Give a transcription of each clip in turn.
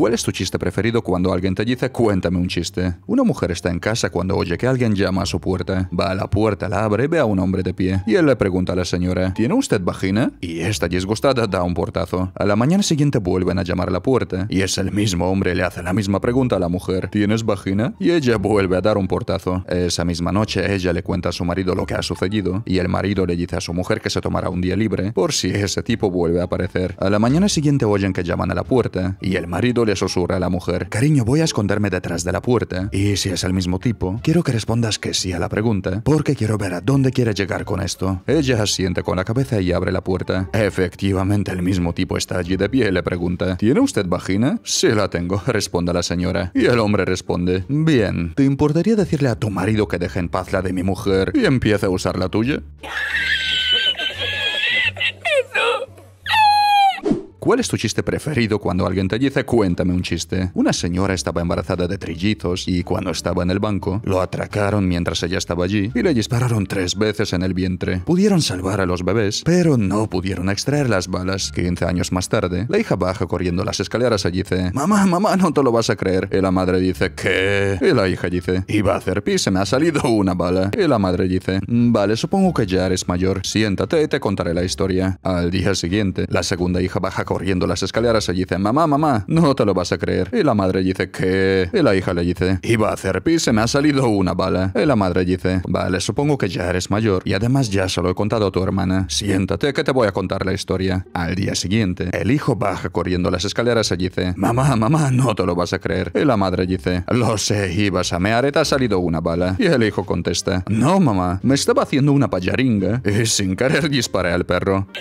¿Cuál es tu chiste preferido cuando alguien te dice cuéntame un chiste? Una mujer está en casa cuando oye que alguien llama a su puerta. Va a la puerta, la abre, ve a un hombre de pie. Y él le pregunta a la señora, ¿tiene usted vagina? Y esta disgustada da un portazo. A la mañana siguiente vuelven a llamar a la puerta. Y es el mismo hombre, le hace la misma pregunta a la mujer, ¿tienes vagina? Y ella vuelve a dar un portazo. Esa misma noche ella le cuenta a su marido lo que ha sucedido. Y el marido le dice a su mujer que se tomará un día libre por si ese tipo vuelve a aparecer. A la mañana siguiente oyen que llaman a la puerta. Y el marido le le susurra a la mujer. Cariño, voy a esconderme detrás de la puerta. Y si es el mismo tipo, quiero que respondas que sí a la pregunta, porque quiero ver a dónde quiere llegar con esto. Ella asiente con la cabeza y abre la puerta. Efectivamente, el mismo tipo está allí de pie y le pregunta, ¿tiene usted vagina? Sí la tengo, responde la señora. Y el hombre responde, bien, ¿te importaría decirle a tu marido que deje en paz la de mi mujer y empiece a usar la tuya? ¿Cuál es tu chiste preferido cuando alguien te dice cuéntame un chiste? Una señora estaba embarazada de trillizos y cuando estaba en el banco, lo atracaron mientras ella estaba allí y le dispararon tres veces en el vientre. Pudieron salvar a los bebés, pero no pudieron extraer las balas. 15 años más tarde, la hija baja corriendo las escaleras y dice, mamá, mamá, no te lo vas a creer. Y la madre dice, ¿qué? Y la hija dice, iba a hacer pis, se me ha salido una bala. Y la madre dice, mm, vale, supongo que ya eres mayor, siéntate y te contaré la historia. Al día siguiente, la segunda hija baja corriendo las escaleras y dice, mamá, mamá, no te lo vas a creer. Y la madre dice, ¿qué? Y la hija le dice, iba a hacer pis, se me ha salido una bala. Y la madre dice, vale, supongo que ya eres mayor y además ya se lo he contado a tu hermana. Siéntate que te voy a contar la historia. Al día siguiente, el hijo baja corriendo las escaleras y dice, mamá, mamá, no te lo vas a creer. Y la madre dice, lo sé, ibas a mear te ha salido una bala. Y el hijo contesta, no, mamá, me estaba haciendo una payaringa y sin querer disparé al perro.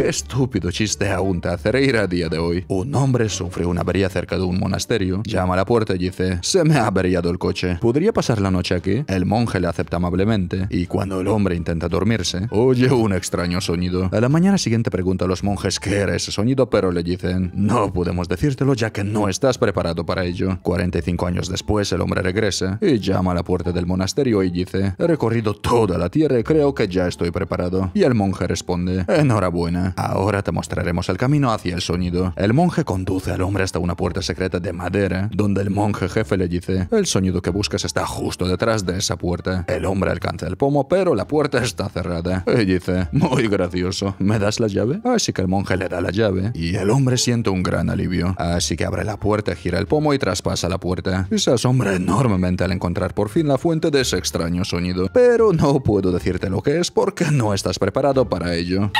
Qué estúpido chiste aún te hace a día de hoy. Un hombre sufre una avería cerca de un monasterio, llama a la puerta y dice, se me ha averiado el coche, ¿podría pasar la noche aquí? El monje le acepta amablemente, y cuando el hombre intenta dormirse, oye un extraño sonido. A la mañana siguiente pregunta a los monjes qué era ese sonido, pero le dicen, no podemos decírtelo ya que no estás preparado para ello. 45 años después, el hombre regresa y llama a la puerta del monasterio y dice, he recorrido toda la tierra y creo que ya estoy preparado. Y el monje responde, enhorabuena. Ahora te mostraremos el camino hacia el sonido. El monje conduce al hombre hasta una puerta secreta de madera, donde el monje jefe le dice, el sonido que buscas está justo detrás de esa puerta. El hombre alcanza el pomo, pero la puerta está cerrada. Y dice, muy gracioso, ¿me das la llave? Así que el monje le da la llave, y el hombre siente un gran alivio. Así que abre la puerta, gira el pomo y traspasa la puerta. Y se asombra enormemente al encontrar por fin la fuente de ese extraño sonido. Pero no puedo decirte lo que es porque no estás preparado para ello.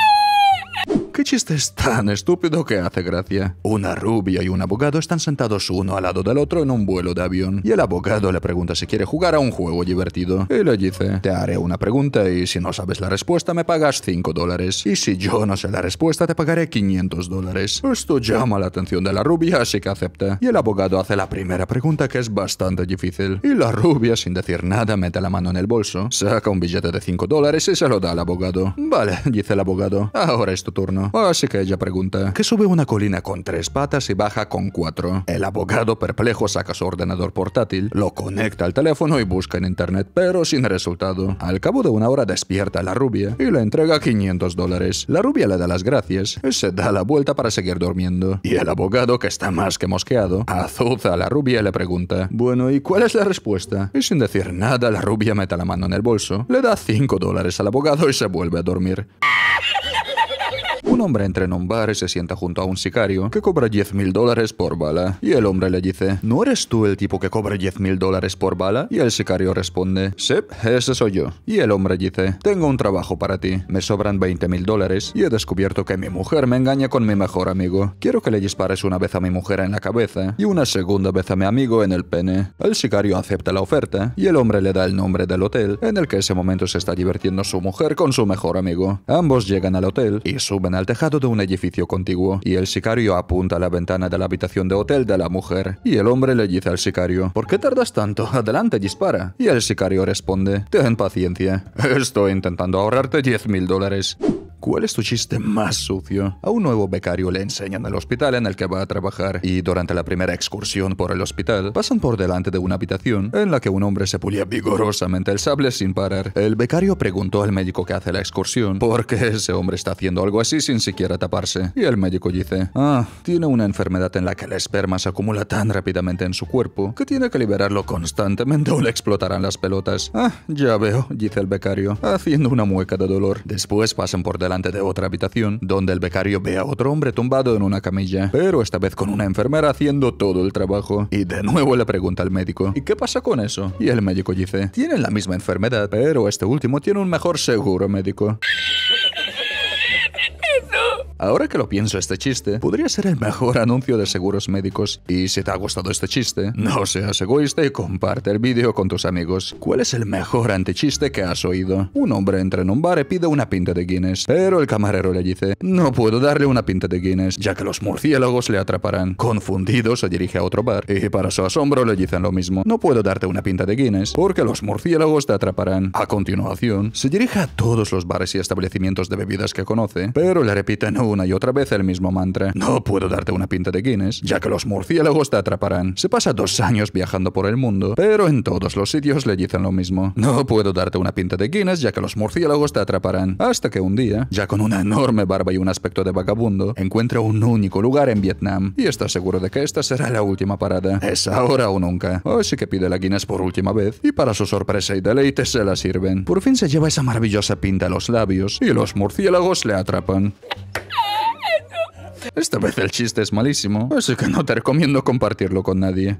Yeah. ¿Qué chiste es tan estúpido que hace gracia? Una rubia y un abogado están sentados uno al lado del otro en un vuelo de avión, y el abogado le pregunta si quiere jugar a un juego divertido. Y le dice, te haré una pregunta y si no sabes la respuesta me pagas 5 dólares, y si yo no sé la respuesta te pagaré 500 dólares. Esto llama la atención de la rubia, así que acepta. Y el abogado hace la primera pregunta que es bastante difícil, y la rubia sin decir nada mete la mano en el bolso, saca un billete de 5 dólares y se lo da al abogado. Vale, dice el abogado, ahora es tu turno. Oh, así que ella pregunta, ¿qué sube una colina con tres patas y baja con cuatro? El abogado perplejo saca su ordenador portátil, lo conecta al teléfono y busca en internet, pero sin resultado. Al cabo de una hora despierta a la rubia y le entrega 500 dólares. La rubia le da las gracias, y se da la vuelta para seguir durmiendo. Y el abogado, que está más que mosqueado, azuza a la rubia y le pregunta, bueno, ¿y cuál es la respuesta? Y sin decir nada, la rubia mete la mano en el bolso, le da 5 dólares al abogado y se vuelve a dormir. Un hombre entra en un bar y se sienta junto a un sicario que cobra 10 mil dólares por bala. Y el hombre le dice, ¿no eres tú el tipo que cobra 10 mil dólares por bala? Y el sicario responde, sí, ese soy yo. Y el hombre dice, tengo un trabajo para ti, me sobran 20 mil dólares y he descubierto que mi mujer me engaña con mi mejor amigo. Quiero que le dispares una vez a mi mujer en la cabeza y una segunda vez a mi amigo en el pene. El sicario acepta la oferta y el hombre le da el nombre del hotel en el que ese momento se está divirtiendo su mujer con su mejor amigo. Ambos llegan al hotel y suben a al tejado de un edificio contiguo y el sicario apunta a la ventana de la habitación de hotel de la mujer y el hombre le dice al sicario ¿Por qué tardas tanto? Adelante, dispara. Y el sicario responde Ten paciencia. Estoy intentando ahorrarte 10 mil dólares. ¿Cuál es tu chiste más sucio? A un nuevo becario le enseñan el hospital en el que va a trabajar y durante la primera excursión por el hospital pasan por delante de una habitación en la que un hombre se pulía vigorosamente el sable sin parar. El becario preguntó al médico que hace la excursión por qué ese hombre está haciendo algo así sin siquiera taparse. Y el médico dice, ah, tiene una enfermedad en la que la esperma se acumula tan rápidamente en su cuerpo que tiene que liberarlo constantemente o le explotarán las pelotas. Ah, ya veo, dice el becario, haciendo una mueca de dolor. Después pasan por delante delante de otra habitación, donde el becario ve a otro hombre tumbado en una camilla, pero esta vez con una enfermera haciendo todo el trabajo. Y de nuevo le pregunta al médico, ¿y qué pasa con eso? Y el médico dice, tienen la misma enfermedad, pero este último tiene un mejor seguro médico. Ahora que lo pienso, este chiste podría ser el mejor anuncio de seguros médicos. Y si te ha gustado este chiste, no seas egoísta y comparte el vídeo con tus amigos. ¿Cuál es el mejor antichiste que has oído? Un hombre entra en un bar y pide una pinta de Guinness, pero el camarero le dice, no puedo darle una pinta de Guinness, ya que los murciélagos le atraparán. Confundido, se dirige a otro bar y para su asombro le dicen lo mismo, no puedo darte una pinta de Guinness porque los murciélagos te atraparán. A continuación, se dirige a todos los bares y establecimientos de bebidas que conoce, pero le repiten una y otra vez el mismo mantra. No puedo darte una pinta de Guinness, ya que los murciélagos te atraparán. Se pasa dos años viajando por el mundo, pero en todos los sitios le dicen lo mismo. No puedo darte una pinta de Guinness, ya que los murciélagos te atraparán. Hasta que un día, ya con una enorme barba y un aspecto de vagabundo, encuentra un único lugar en Vietnam y está seguro de que esta será la última parada. Es ahora o nunca. Así que pide la Guinness por última vez y para su sorpresa y deleite se la sirven. Por fin se lleva esa maravillosa pinta a los labios y los murciélagos le atrapan. Esta vez el chiste es malísimo, así que no te recomiendo compartirlo con nadie.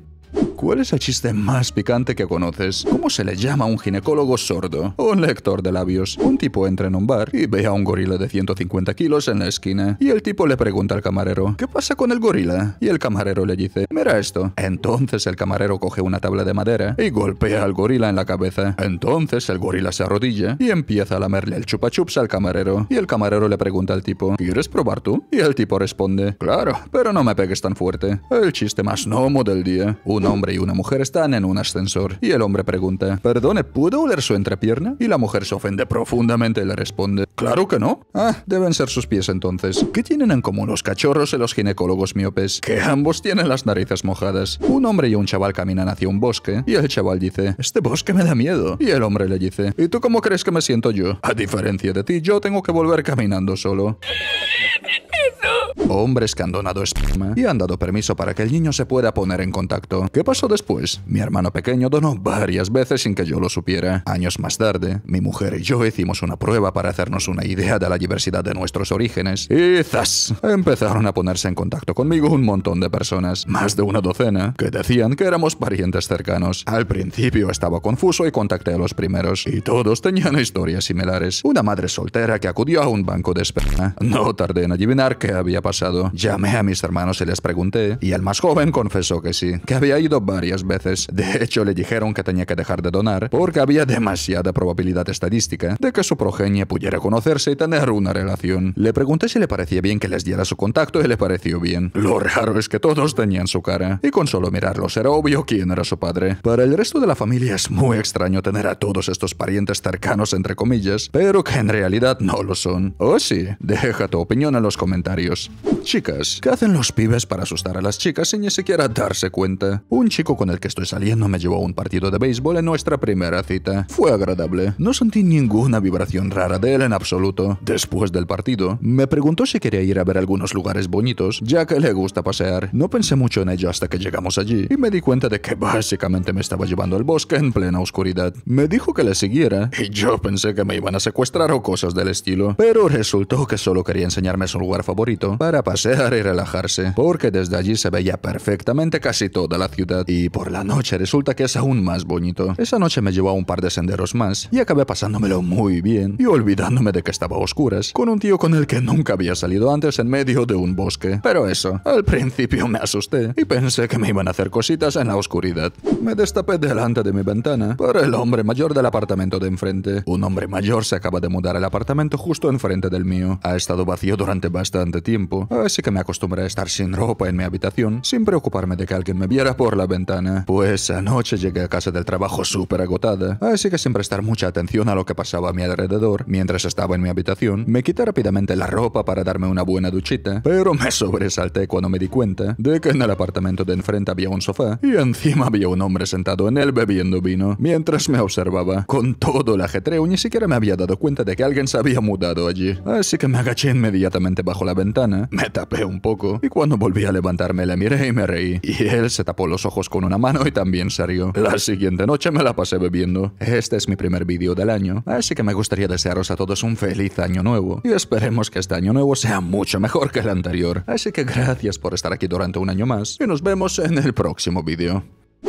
¿Cuál es el chiste más picante que conoces? ¿Cómo se le llama a un ginecólogo sordo? un lector de labios? Un tipo entra en un bar y ve a un gorila de 150 kilos en la esquina. Y el tipo le pregunta al camarero, ¿qué pasa con el gorila? Y el camarero le dice, mira esto. Entonces el camarero coge una tabla de madera y golpea al gorila en la cabeza. Entonces el gorila se arrodilla y empieza a lamerle el chupachups al camarero. Y el camarero le pregunta al tipo, ¿quieres probar tú? Y el tipo responde, claro, pero no me pegues tan fuerte. El chiste más nomo del día. Un hombre y una mujer están en un ascensor y el hombre pregunta, perdone, ¿puedo oler su entrepierna? Y la mujer se ofende profundamente y le responde, claro que no. Ah, deben ser sus pies entonces. ¿Qué tienen en común los cachorros y los ginecólogos miopes? Que ambos tienen las narices mojadas. Un hombre y un chaval caminan hacia un bosque y el chaval dice, este bosque me da miedo. Y el hombre le dice, ¿y tú cómo crees que me siento yo? A diferencia de ti, yo tengo que volver caminando solo. hombres que han donado esperma y han dado permiso para que el niño se pueda poner en contacto. ¿Qué pasó después? Mi hermano pequeño donó varias veces sin que yo lo supiera. Años más tarde, mi mujer y yo hicimos una prueba para hacernos una idea de la diversidad de nuestros orígenes y ¡zas! Empezaron a ponerse en contacto conmigo un montón de personas, más de una docena, que decían que éramos parientes cercanos. Al principio estaba confuso y contacté a los primeros, y todos tenían historias similares. Una madre soltera que acudió a un banco de esperma. No tardé en adivinar qué había pasado Llamé a mis hermanos y les pregunté, y el más joven confesó que sí, que había ido varias veces. De hecho, le dijeron que tenía que dejar de donar porque había demasiada probabilidad estadística de que su progenie pudiera conocerse y tener una relación. Le pregunté si le parecía bien que les diera su contacto y le pareció bien. Lo raro es que todos tenían su cara, y con solo mirarlos era obvio quién era su padre. Para el resto de la familia es muy extraño tener a todos estos parientes cercanos, entre comillas, pero que en realidad no lo son. ¿O oh, sí, deja tu opinión en los comentarios. Chicas, ¿qué hacen los pibes para asustar a las chicas sin ni siquiera darse cuenta? Un chico con el que estoy saliendo me llevó a un partido de béisbol en nuestra primera cita. Fue agradable. No sentí ninguna vibración rara de él en absoluto. Después del partido, me preguntó si quería ir a ver algunos lugares bonitos, ya que le gusta pasear. No pensé mucho en ello hasta que llegamos allí y me di cuenta de que básicamente me estaba llevando al bosque en plena oscuridad. Me dijo que le siguiera y yo pensé que me iban a secuestrar o cosas del estilo, pero resultó que solo quería enseñarme su lugar favorito para pasear y relajarse, porque desde allí se veía perfectamente casi toda la ciudad y por la noche resulta que es aún más bonito. Esa noche me llevó a un par de senderos más y acabé pasándomelo muy bien y olvidándome de que estaba a oscuras, con un tío con el que nunca había salido antes en medio de un bosque. Pero eso, al principio me asusté y pensé que me iban a hacer cositas en la oscuridad. Me destapé delante de mi ventana por el hombre mayor del apartamento de enfrente. Un hombre mayor se acaba de mudar al apartamento justo enfrente del mío. Ha estado vacío durante bastante tiempo así que me acostumbré a estar sin ropa en mi habitación, sin preocuparme de que alguien me viera por la ventana, pues anoche llegué a casa del trabajo súper agotada, así que sin prestar mucha atención a lo que pasaba a mi alrededor, mientras estaba en mi habitación, me quité rápidamente la ropa para darme una buena duchita, pero me sobresalté cuando me di cuenta de que en el apartamento de enfrente había un sofá y encima había un hombre sentado en él bebiendo vino, mientras me observaba. Con todo el ajetreo ni siquiera me había dado cuenta de que alguien se había mudado allí, así que me agaché inmediatamente bajo la ventana, me tapé un poco y cuando volví a levantarme le miré y me reí. Y él se tapó los ojos con una mano y también se rió. La siguiente noche me la pasé bebiendo. Este es mi primer vídeo del año, así que me gustaría desearos a todos un feliz año nuevo. Y esperemos que este año nuevo sea mucho mejor que el anterior. Así que gracias por estar aquí durante un año más y nos vemos en el próximo vídeo.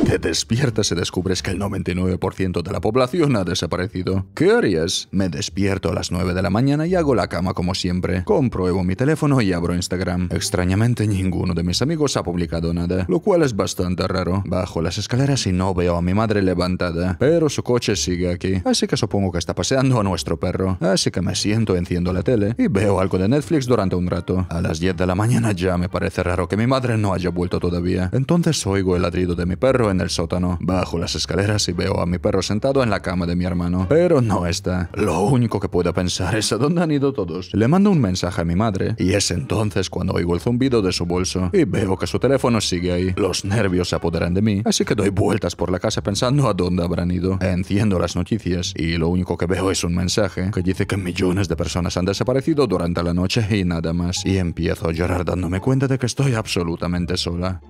Te despiertas y descubres que el 99% de la población ha desaparecido. ¿Qué harías? Me despierto a las 9 de la mañana y hago la cama como siempre. Compruebo mi teléfono y abro Instagram. Extrañamente ninguno de mis amigos ha publicado nada, lo cual es bastante raro. Bajo las escaleras y no veo a mi madre levantada, pero su coche sigue aquí, así que supongo que está paseando a nuestro perro. Así que me siento, enciendo la tele y veo algo de Netflix durante un rato. A las 10 de la mañana ya me parece raro que mi madre no haya vuelto todavía. Entonces oigo el ladrido de mi perro en el sótano. Bajo las escaleras y veo a mi perro sentado en la cama de mi hermano, pero no está. Lo único que puedo pensar es a dónde han ido todos. Le mando un mensaje a mi madre y es entonces cuando oigo el zumbido de su bolso y veo que su teléfono sigue ahí. Los nervios se apoderan de mí, así que doy vueltas por la casa pensando a dónde habrán ido. Enciendo las noticias y lo único que veo es un mensaje que dice que millones de personas han desaparecido durante la noche y nada más. Y empiezo a llorar dándome cuenta de que estoy absolutamente sola.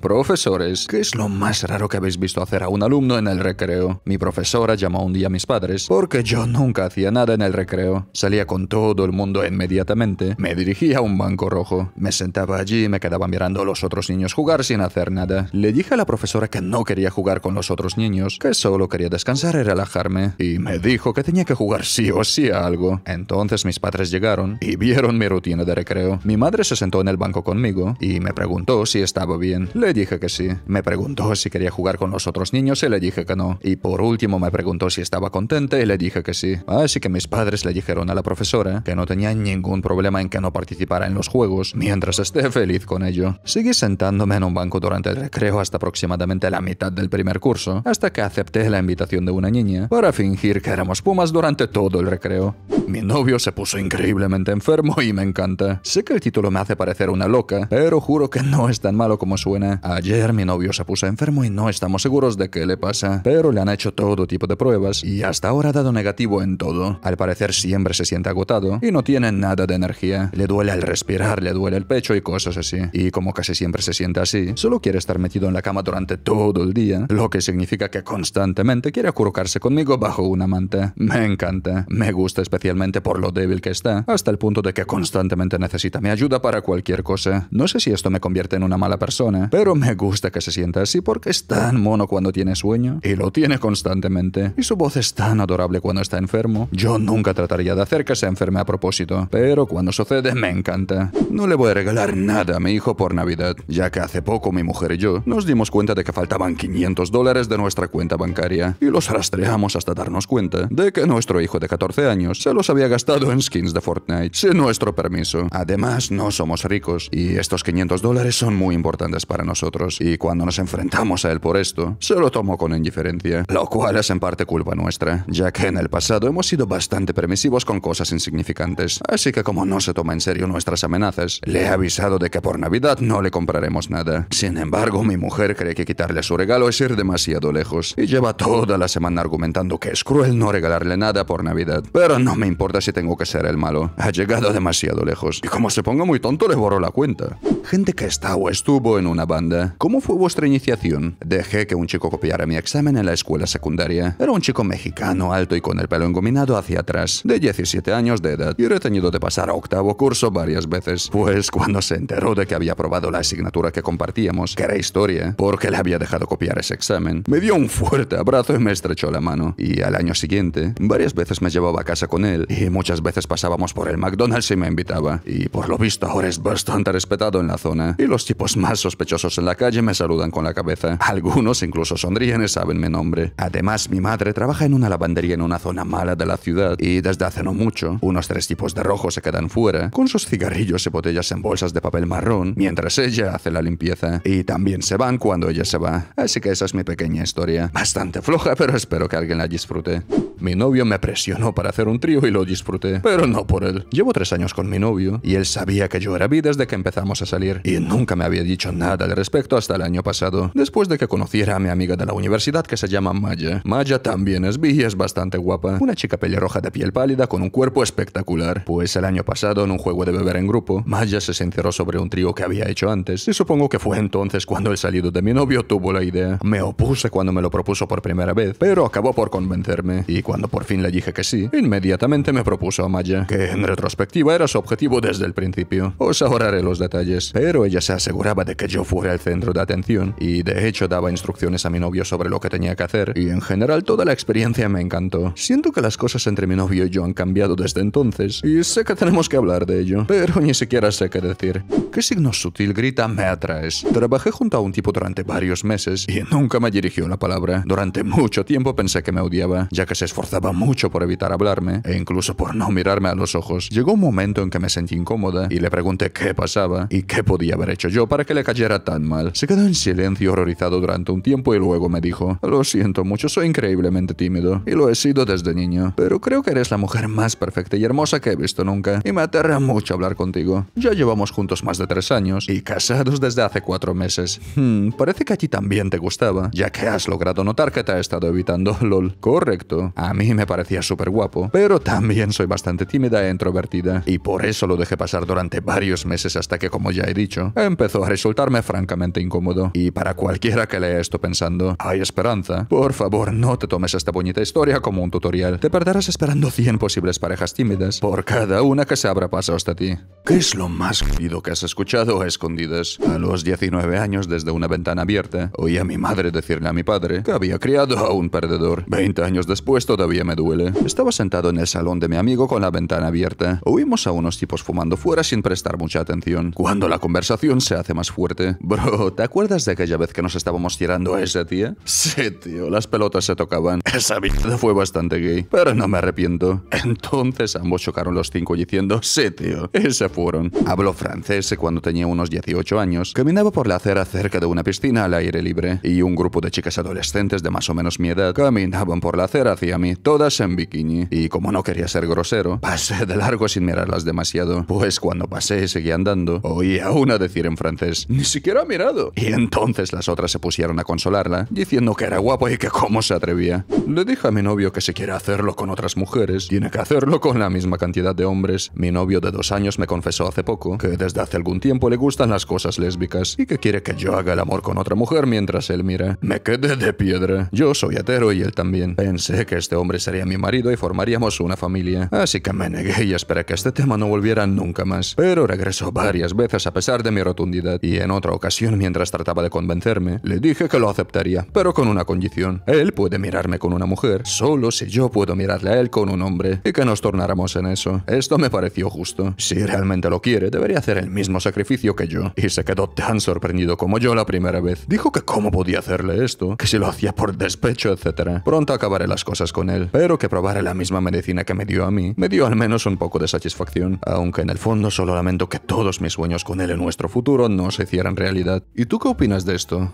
Profesores, ¿qué es lo más raro que habéis visto hacer a un alumno en el recreo? Mi profesora llamó un día a mis padres porque yo nunca hacía nada en el recreo. Salía con todo el mundo inmediatamente. Me dirigía a un banco rojo. Me sentaba allí y me quedaba mirando a los otros niños jugar sin hacer nada. Le dije a la profesora que no quería jugar con los otros niños, que solo quería descansar y relajarme. Y me dijo que tenía que jugar sí o sí a algo. Entonces mis padres llegaron y vieron mi rutina de recreo. Mi madre se sentó en el banco conmigo y me preguntó si estaba bien. Le dije que sí. Me preguntó si quería jugar con los otros niños y le dije que no. Y por último me preguntó si estaba contenta y le dije que sí. Así que mis padres le dijeron a la profesora que no tenía ningún problema en que no participara en los juegos, mientras esté feliz con ello. Seguí sentándome en un banco durante el recreo hasta aproximadamente la mitad del primer curso, hasta que acepté la invitación de una niña para fingir que éramos pumas durante todo el recreo. Mi novio se puso increíblemente enfermo y me encanta. Sé que el título me hace parecer una loca, pero juro que no es tan malo como suena. Ayer mi novio se puso enfermo y no estamos seguros de qué le pasa, pero le han hecho todo tipo de pruebas y hasta ahora ha dado negativo en todo. Al parecer siempre se siente agotado y no tiene nada de energía. Le duele al respirar, le duele el pecho y cosas así. Y como casi siempre se siente así, solo quiere estar metido en la cama durante todo el día, lo que significa que constantemente quiere acurrucarse conmigo bajo una manta. Me encanta, me gusta especialmente especialmente por lo débil que está, hasta el punto de que constantemente necesita mi ayuda para cualquier cosa. No sé si esto me convierte en una mala persona, pero me gusta que se sienta así porque es tan mono cuando tiene sueño y lo tiene constantemente. Y su voz es tan adorable cuando está enfermo. Yo nunca trataría de hacer que se enferme a propósito, pero cuando sucede me encanta. No le voy a regalar nada a mi hijo por Navidad, ya que hace poco mi mujer y yo nos dimos cuenta de que faltaban 500 dólares de nuestra cuenta bancaria y los rastreamos hasta darnos cuenta de que nuestro hijo de 14 años se lo había gastado en skins de Fortnite, sin nuestro permiso. Además, no somos ricos y estos 500 dólares son muy importantes para nosotros y cuando nos enfrentamos a él por esto, se lo tomó con indiferencia, lo cual es en parte culpa nuestra, ya que en el pasado hemos sido bastante permisivos con cosas insignificantes, así que como no se toma en serio nuestras amenazas, le he avisado de que por Navidad no le compraremos nada. Sin embargo, mi mujer cree que quitarle su regalo es ir demasiado lejos y lleva toda la semana argumentando que es cruel no regalarle nada por Navidad, pero no me importa si tengo que ser el malo. Ha llegado demasiado lejos. Y como se ponga muy tonto, le borro la cuenta. Gente que está o estuvo en una banda. ¿Cómo fue vuestra iniciación? Dejé que un chico copiara mi examen en la escuela secundaria. Era un chico mexicano, alto y con el pelo engominado hacia atrás, de 17 años de edad, y retenido de pasar a octavo curso varias veces. Pues cuando se enteró de que había aprobado la asignatura que compartíamos, que era historia, porque le había dejado copiar ese examen, me dio un fuerte abrazo y me estrechó la mano. Y al año siguiente, varias veces me llevaba a casa con él y muchas veces pasábamos por el McDonald's y me invitaba. Y por lo visto ahora es bastante respetado en la zona. Y los tipos más sospechosos en la calle me saludan con la cabeza. Algunos incluso sonríen y saben mi nombre. Además, mi madre trabaja en una lavandería en una zona mala de la ciudad. Y desde hace no mucho, unos tres tipos de rojo se quedan fuera, con sus cigarrillos y botellas en bolsas de papel marrón, mientras ella hace la limpieza. Y también se van cuando ella se va. Así que esa es mi pequeña historia. Bastante floja, pero espero que alguien la disfrute. Mi novio me presionó para hacer un trío y lo disfruté, pero no por él. Llevo tres años con mi novio y él sabía que yo era vi desde que empezamos a salir y nunca me había dicho nada al respecto hasta el año pasado, después de que conociera a mi amiga de la universidad que se llama Maya. Maya también es vi y es bastante guapa, una chica pelirroja de piel pálida con un cuerpo espectacular. Pues el año pasado en un juego de beber en grupo, Maya se sinceró sobre un trío que había hecho antes y supongo que fue entonces cuando el salido de mi novio tuvo la idea. Me opuse cuando me lo propuso por primera vez, pero acabó por convencerme y cuando por fin le dije que sí, inmediatamente me propuso a Maya, que en retrospectiva era su objetivo desde el principio. Os ahorraré los detalles, pero ella se aseguraba de que yo fuera el centro de atención y de hecho daba instrucciones a mi novio sobre lo que tenía que hacer y en general toda la experiencia me encantó. Siento que las cosas entre mi novio y yo han cambiado desde entonces y sé que tenemos que hablar de ello, pero ni siquiera sé qué decir. ¿Qué signo sutil grita me atraes? Trabajé junto a un tipo durante varios meses y nunca me dirigió la palabra. Durante mucho tiempo pensé que me odiaba, ya que se esforzaba mucho por evitar hablarme e incluso incluso por no mirarme a los ojos. Llegó un momento en que me sentí incómoda y le pregunté qué pasaba y qué podía haber hecho yo para que le cayera tan mal. Se quedó en silencio horrorizado durante un tiempo y luego me dijo, lo siento mucho, soy increíblemente tímido y lo he sido desde niño, pero creo que eres la mujer más perfecta y hermosa que he visto nunca y me aterra mucho hablar contigo. Ya llevamos juntos más de tres años y casados desde hace cuatro meses. Hmm, parece que a ti también te gustaba, ya que has logrado notar que te ha estado evitando, lol. Correcto, a mí me parecía súper guapo, pero también también soy bastante tímida e introvertida, y por eso lo dejé pasar durante varios meses hasta que, como ya he dicho, empezó a resultarme francamente incómodo. Y para cualquiera que lea esto pensando, hay esperanza, por favor no te tomes esta bonita historia como un tutorial. Te perderás esperando 100 posibles parejas tímidas por cada una que se abra paso hasta ti. ¿Qué es lo más ruido que has escuchado a escondidas? A los 19 años, desde una ventana abierta, oí a mi madre decirle a mi padre que había criado a un perdedor. 20 años después todavía me duele. Estaba sentado en el salón de mi amigo con la ventana abierta. Oímos a unos tipos fumando fuera sin prestar mucha atención. Cuando la conversación se hace más fuerte. Bro, ¿te acuerdas de aquella vez que nos estábamos tirando a ese tía? Sí, tío, las pelotas se tocaban. Esa mierda fue bastante gay, pero no me arrepiento. Entonces ambos chocaron los cinco diciendo, sí, tío, y se fueron. hablo francés cuando tenía unos 18 años. Caminaba por la acera cerca de una piscina al aire libre y un grupo de chicas adolescentes de más o menos mi edad caminaban por la acera hacia mí, todas en bikini. Y como no quería ser grosero, pasé de largo sin mirarlas demasiado, pues cuando pasé y seguí andando, oí a una decir en francés, ni siquiera ha mirado. Y entonces las otras se pusieron a consolarla, diciendo que era guapo y que cómo se atrevía. Le dije a mi novio que si quiere hacerlo con otras mujeres, tiene que hacerlo con la misma cantidad de hombres. Mi novio de dos años me confesó hace poco que desde hace algún tiempo le gustan las cosas lésbicas y que quiere que yo haga el amor con otra mujer mientras él mira. Me quedé de piedra. Yo soy hetero y él también. Pensé que este hombre sería mi marido y formaríamos una familia, así que me negué y esperé que este tema no volviera nunca más. Pero regresó varias veces a pesar de mi rotundidad, y en otra ocasión, mientras trataba de convencerme, le dije que lo aceptaría, pero con una condición. Él puede mirarme con una mujer, solo si yo puedo mirarle a él con un hombre, y que nos tornáramos en eso. Esto me pareció justo. Si realmente lo quiere, debería hacer el mismo sacrificio que yo. Y se quedó tan sorprendido como yo la primera vez. Dijo que cómo podía hacerle esto, que si lo hacía por despecho, etc. Pronto acabaré las cosas con él, pero que probara la misma medicina que me dio a mí, me dio al menos un poco de satisfacción, aunque en el fondo solo lamento que todos mis sueños con él en nuestro futuro no se hicieran realidad. ¿Y tú qué opinas de esto?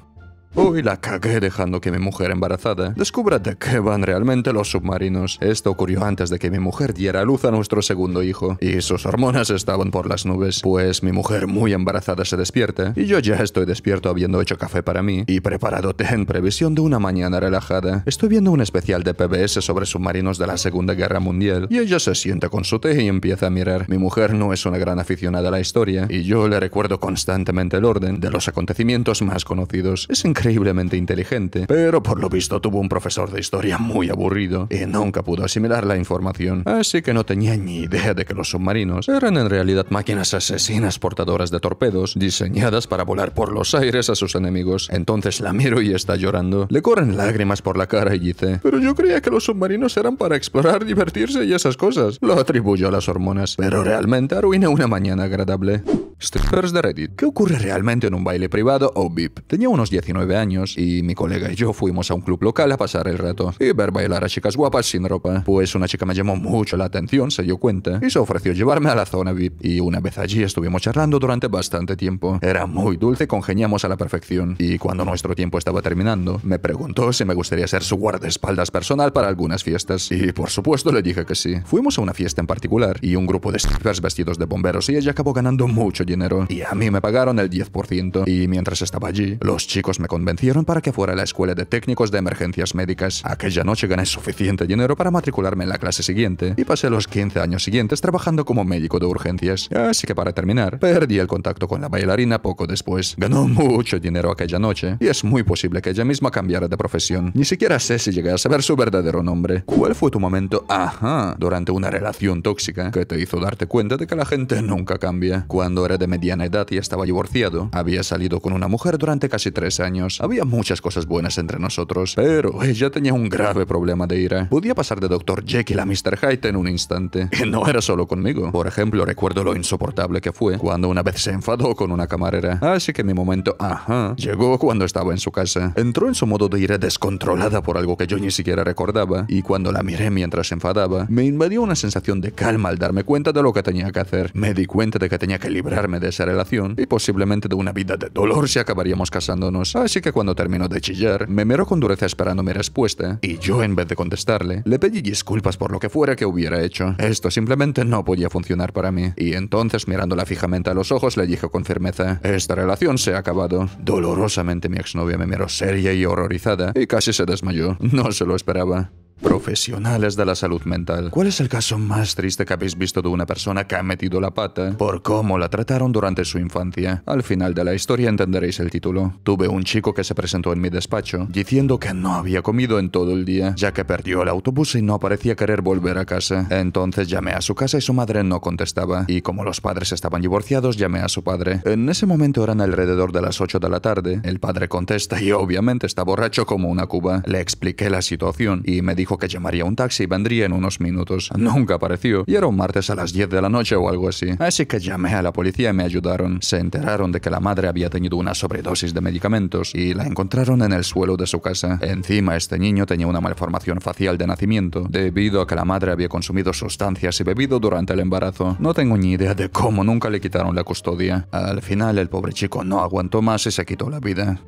Uy, la cagué dejando que mi mujer embarazada descubra de qué van realmente los submarinos. Esto ocurrió antes de que mi mujer diera luz a nuestro segundo hijo, y sus hormonas estaban por las nubes, pues mi mujer muy embarazada se despierta, y yo ya estoy despierto habiendo hecho café para mí, y preparado té en previsión de una mañana relajada. Estoy viendo un especial de PBS sobre submarinos de la Segunda Guerra Mundial, y ella se sienta con su té y empieza a mirar. Mi mujer no es una gran aficionada a la historia, y yo le recuerdo constantemente el orden de los acontecimientos más conocidos. Es increíble increíblemente inteligente, pero por lo visto tuvo un profesor de historia muy aburrido y nunca pudo asimilar la información, así que no tenía ni idea de que los submarinos eran en realidad máquinas asesinas portadoras de torpedos diseñadas para volar por los aires a sus enemigos. Entonces la miro y está llorando. Le corren lágrimas por la cara y dice, pero yo creía que los submarinos eran para explorar, divertirse y esas cosas. Lo atribuyo a las hormonas, pero realmente arruina una mañana agradable. Strippers de Reddit. ¿Qué ocurre realmente en un baile privado o VIP? Tenía unos 19 años y mi colega y yo fuimos a un club local a pasar el rato y ver bailar a chicas guapas sin ropa. Pues una chica me llamó mucho la atención, se dio cuenta y se ofreció llevarme a la zona VIP. Y una vez allí estuvimos charlando durante bastante tiempo. Era muy dulce, congeniamos a la perfección. Y cuando nuestro tiempo estaba terminando, me preguntó si me gustaría ser su guardaespaldas personal para algunas fiestas. Y por supuesto le dije que sí. Fuimos a una fiesta en particular y un grupo de strippers vestidos de bomberos y ella acabó ganando mucho dinero. Y a mí me pagaron el 10%. Y mientras estaba allí, los chicos me convencieron para que fuera a la escuela de técnicos de emergencias médicas. Aquella noche gané suficiente dinero para matricularme en la clase siguiente y pasé los 15 años siguientes trabajando como médico de urgencias. Así que para terminar, perdí el contacto con la bailarina poco después. Ganó mucho dinero aquella noche y es muy posible que ella misma cambiara de profesión. Ni siquiera sé si llegué a saber su verdadero nombre. ¿Cuál fue tu momento? Ajá, durante una relación tóxica que te hizo darte cuenta de que la gente nunca cambia. Cuando era de mediana edad y estaba divorciado, había salido con una mujer durante casi tres años había muchas cosas buenas entre nosotros, pero ella eh, tenía un grave problema de ira. Podía pasar de Dr. Jekyll a Mr. Hyde en un instante. Y no era solo conmigo. Por ejemplo, recuerdo lo insoportable que fue cuando una vez se enfadó con una camarera. Así que mi momento, ajá, llegó cuando estaba en su casa. Entró en su modo de ira descontrolada por algo que yo ni siquiera recordaba, y cuando la miré mientras se enfadaba, me invadió una sensación de calma al darme cuenta de lo que tenía que hacer. Me di cuenta de que tenía que librarme de esa relación y posiblemente de una vida de dolor si acabaríamos casándonos. Así que cuando terminó de chillar, me miró con dureza esperando mi respuesta, y yo en vez de contestarle, le pedí disculpas por lo que fuera que hubiera hecho. Esto simplemente no podía funcionar para mí. Y entonces, mirándola fijamente a los ojos, le dije con firmeza, esta relación se ha acabado. Dolorosamente mi exnovia me miró seria y horrorizada, y casi se desmayó. No se lo esperaba profesionales de la salud mental. ¿Cuál es el caso más triste que habéis visto de una persona que ha metido la pata por cómo la trataron durante su infancia? Al final de la historia entenderéis el título. Tuve un chico que se presentó en mi despacho diciendo que no había comido en todo el día, ya que perdió el autobús y no parecía querer volver a casa. Entonces llamé a su casa y su madre no contestaba, y como los padres estaban divorciados, llamé a su padre. En ese momento eran alrededor de las 8 de la tarde. El padre contesta y obviamente está borracho como una cuba. Le expliqué la situación y me dijo dijo que llamaría un taxi y vendría en unos minutos. Nunca apareció y era un martes a las 10 de la noche o algo así. Así que llamé a la policía y me ayudaron. Se enteraron de que la madre había tenido una sobredosis de medicamentos y la encontraron en el suelo de su casa. Encima este niño tenía una malformación facial de nacimiento debido a que la madre había consumido sustancias y bebido durante el embarazo. No tengo ni idea de cómo nunca le quitaron la custodia. Al final el pobre chico no aguantó más y se quitó la vida.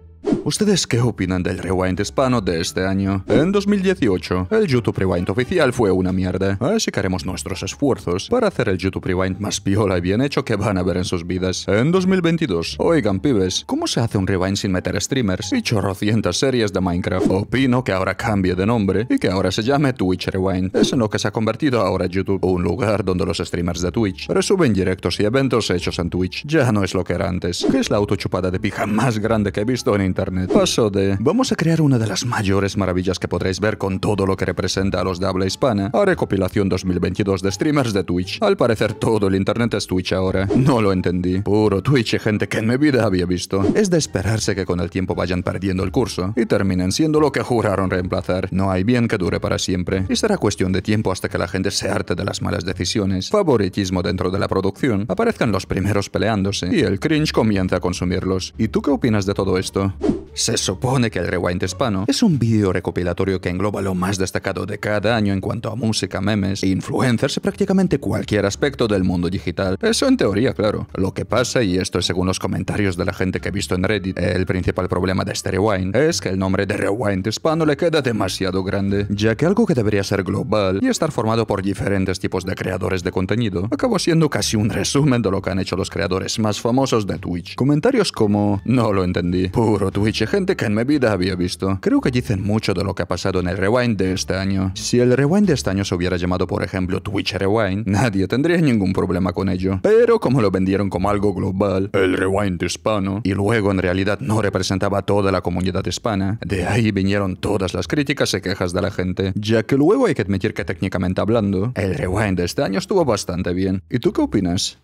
¿Ustedes qué opinan del Rewind hispano de este año? En 2018, el YouTube Rewind oficial fue una mierda, así que haremos nuestros esfuerzos para hacer el YouTube Rewind más piola y bien hecho que van a ver en sus vidas. En 2022, oigan pibes, ¿cómo se hace un Rewind sin meter streamers y chorrocientas series de Minecraft? Opino que ahora cambie de nombre y que ahora se llame Twitch Rewind. Es en lo que se ha convertido ahora YouTube, un lugar donde los streamers de Twitch resuben directos y eventos hechos en Twitch. Ya no es lo que era antes, que es la autochupada de pija más grande que he visto en internet Paso de... Vamos a crear una de las mayores maravillas que podréis ver con todo lo que representa a los de habla hispana a recopilación 2022 de streamers de Twitch. Al parecer todo el internet es Twitch ahora. No lo entendí. Puro Twitch y gente que en mi vida había visto. Es de esperarse que con el tiempo vayan perdiendo el curso y terminen siendo lo que juraron reemplazar. No hay bien que dure para siempre. Y será cuestión de tiempo hasta que la gente se harte de las malas decisiones, favoritismo dentro de la producción, aparezcan los primeros peleándose y el cringe comienza a consumirlos. ¿Y tú qué opinas de todo esto? Se supone que el Rewind Hispano es un vídeo recopilatorio que engloba lo más destacado de cada año en cuanto a música, memes, influencers y prácticamente cualquier aspecto del mundo digital. Eso en teoría, claro. Lo que pasa, y esto es según los comentarios de la gente que he visto en Reddit, el principal problema de este Rewind es que el nombre de Rewind Hispano le queda demasiado grande, ya que algo que debería ser global y estar formado por diferentes tipos de creadores de contenido acabó siendo casi un resumen de lo que han hecho los creadores más famosos de Twitch. Comentarios como, no lo entendí, puro Twitch gente que en mi vida había visto. Creo que dicen mucho de lo que ha pasado en el Rewind de este año. Si el Rewind de este año se hubiera llamado, por ejemplo, Twitch Rewind, nadie tendría ningún problema con ello. Pero como lo vendieron como algo global, el Rewind hispano, y luego en realidad no representaba a toda la comunidad hispana, de ahí vinieron todas las críticas y quejas de la gente, ya que luego hay que admitir que técnicamente hablando, el Rewind de este año estuvo bastante bien. ¿Y tú qué opinas?